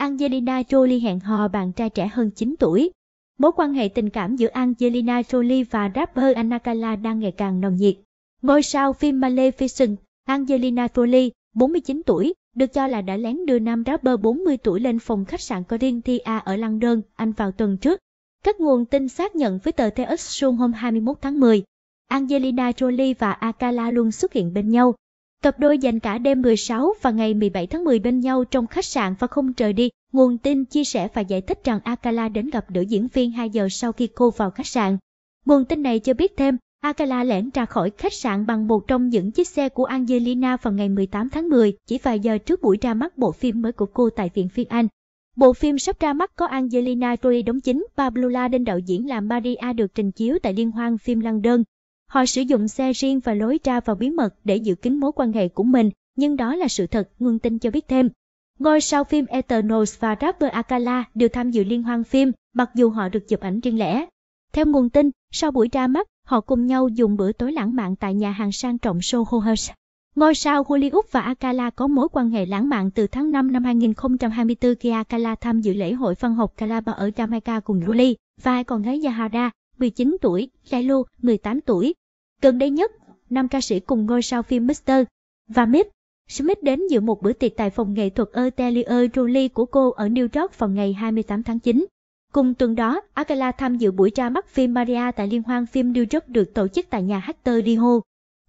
Angelina Jolie hẹn hò bạn trai trẻ hơn 9 tuổi. Mối quan hệ tình cảm giữa Angelina Jolie và rapper Anakala đang ngày càng nồng nhiệt. Ngôi sao phim Maleficent, Angelina Jolie, 49 tuổi, được cho là đã lén đưa nam rapper 40 tuổi lên phòng khách sạn Corinthia ở London, Anh vào tuần trước. Các nguồn tin xác nhận với tờ The Sun hôm 21 tháng 10. Angelina Jolie và Akala luôn xuất hiện bên nhau, Cặp đôi dành cả đêm 16 và ngày 17 tháng 10 bên nhau trong khách sạn và không trời đi. Nguồn tin chia sẻ và giải thích rằng Akala đến gặp nữ diễn viên 2 giờ sau khi cô vào khách sạn. Nguồn tin này cho biết thêm, Akala lẻn ra khỏi khách sạn bằng một trong những chiếc xe của Angelina vào ngày 18 tháng 10, chỉ vài giờ trước buổi ra mắt bộ phim mới của cô tại viện phim Anh. Bộ phim sắp ra mắt có Angelina Jolie đóng chính, Pablo Laden đạo diễn làm Maria được trình chiếu tại Liên hoan phim London. Họ sử dụng xe riêng và lối ra vào bí mật để giữ kín mối quan hệ của mình, nhưng đó là sự thật, Ngân tin cho biết thêm. Ngôi sao phim Eternals và rapper Akala đều tham dự liên hoan phim, mặc dù họ được chụp ảnh riêng lẻ. Theo nguồn tin, sau buổi ra mắt, họ cùng nhau dùng bữa tối lãng mạn tại nhà hàng sang trọng Soho House. Ngôi sao Hollywood và Akala có mối quan hệ lãng mạn từ tháng 5 năm 2024 khi Akala tham dự lễ hội văn học Calabar ở Jamaica cùng Luli và còn gái Yahara, 19 tuổi, Lailu, 18 tuổi, Gần đây nhất, nam ca sĩ cùng ngôi sao phim Mr. và Mip Smith đến dự một bữa tiệc tại phòng nghệ thuật Atelier Jolie của cô ở New York vào ngày 28 tháng 9. Cùng tuần đó, Akala tham dự buổi ra mắt phim Maria tại liên hoan phim New York được tổ chức tại nhà Hector Rio.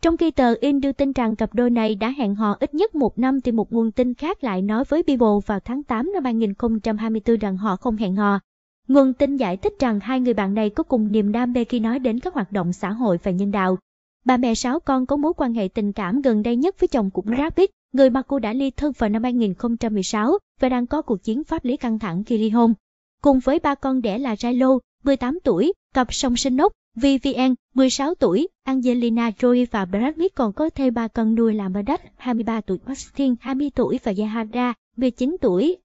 Trong khi tờ In đưa tin rằng cặp đôi này đã hẹn hò ít nhất một năm thì một nguồn tin khác lại nói với Bible vào tháng 8 năm 2024 rằng họ không hẹn hò. Nguồn tin giải thích rằng hai người bạn này có cùng niềm đam mê khi nói đến các hoạt động xã hội và nhân đạo. Bà mẹ sáu con có mối quan hệ tình cảm gần đây nhất với chồng cũng Rabbit, người mà cô đã ly thân vào năm 2016 và đang có cuộc chiến pháp lý căng thẳng khi ly hôn. Cùng với ba con đẻ là Rilo, 18 tuổi, cặp song sinh nốc, Vivian, 16 tuổi, Angelina Jolie và Brad Pitt còn có thêm ba con nuôi là Medet, 23 tuổi, Austin, 20 tuổi và Yahada, 19 tuổi,